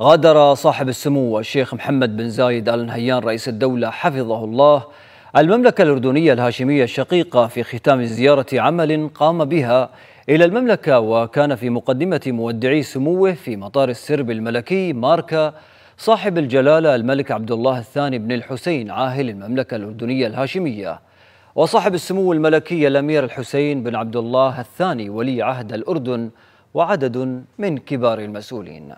غادر صاحب السمو الشيخ محمد بن زايد آل نهيان رئيس الدولة حفظه الله المملكة الأردنية الهاشمية الشقيقة في ختام زيارة عمل قام بها إلى المملكة وكان في مقدمة مودعي سموه في مطار السرب الملكي ماركا صاحب الجلالة الملك عبد الله الثاني بن الحسين عاهل المملكة الأردنية الهاشمية وصاحب السمو الملكي الأمير الحسين بن عبد الله الثاني ولي عهد الأردن وعدد من كبار المسؤولين